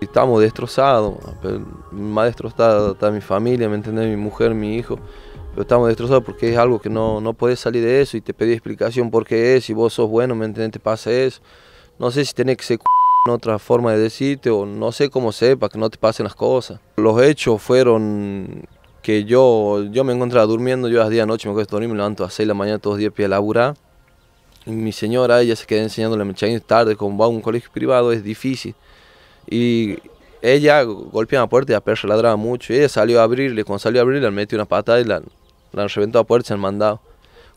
Estamos destrozados, más destrozada está mi familia, ¿me Mi mujer, mi hijo. Pero estamos destrozados porque es algo que no, no salir de eso y te pedí explicación por qué es, si vos sos bueno, ¿me entendés? Te pasa eso. No sé si tenés que ser otra forma de decirte o no sé cómo sepa que no te pasen las cosas. Los hechos fueron que yo, yo me encontraba durmiendo, yo a las 10 de la noche me acuesto dormir, me levanto a las 6 de la mañana todos los días a laburar. mi señora, ella se queda enseñando la mechanía tarde, como va a un colegio privado, es difícil. Y ella golpeaba la puerta y la perra ladraba mucho. Y ella salió a abrirle. Cuando salió a abrirle, le metió una patada y la, la reventó a puerta y se han mandado.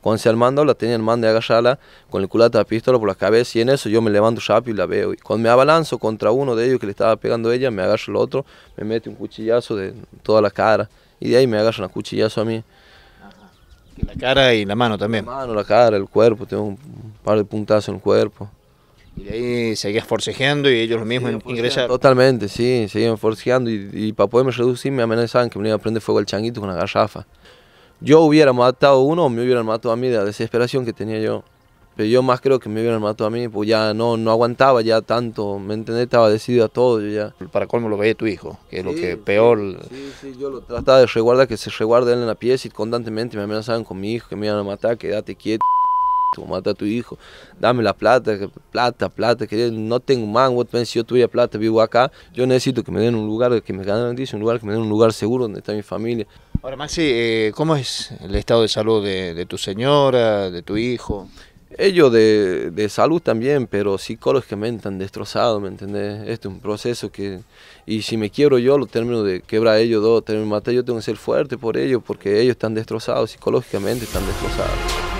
Cuando se han mandado, la tenía el mando de agarrarla con el culata de pistola por la cabeza. Y en eso yo me levanto rápido y la veo. Y cuando me abalanzo contra uno de ellos que le estaba pegando a ella, me agarro el otro, me mete un cuchillazo de toda la cara. Y de ahí me agarra un cuchillazo a mí. La cara y la mano también. La mano, la cara, el cuerpo. Tengo un par de puntazos en el cuerpo. Y ahí seguías forcejeando y ellos lo mismos ingresaban ingresaron. Totalmente, sí, seguían forcejeando y, para poderme reducir me amenazaban que me iban a prender fuego al changuito con la garrafa. Yo hubiera matado a uno me hubieran matado a mí de la desesperación que tenía yo. Pero yo más creo que me hubieran matado a mí, pues ya no, no aguantaba ya tanto, ¿me entendés? Estaba decidido a todo ya. Para colmo lo veía tu hijo, que es lo que peor... Sí, sí, yo lo trataba de resguardar, que se resguarde él en la pieza y constantemente me amenazaban con mi hijo, que me iban a matar, quédate quieto mata a tu hijo, dame la plata, plata, plata, que no tengo mango, si yo tuviera plata, vivo acá, yo necesito que me den un lugar, que me garantice un lugar, que me den un lugar seguro donde está mi familia. Ahora, Maxi, eh, ¿cómo es el estado de salud de, tu señora, de tu hijo? Ellos de, salud también, pero psicológicamente están destrozados, ¿me entendés? Este es un proceso que... Y si me quiebro yo, lo termino de quebrar ellos dos, termino yo tengo que ser fuerte por ellos, porque ellos están destrozados, psicológicamente están destrozados.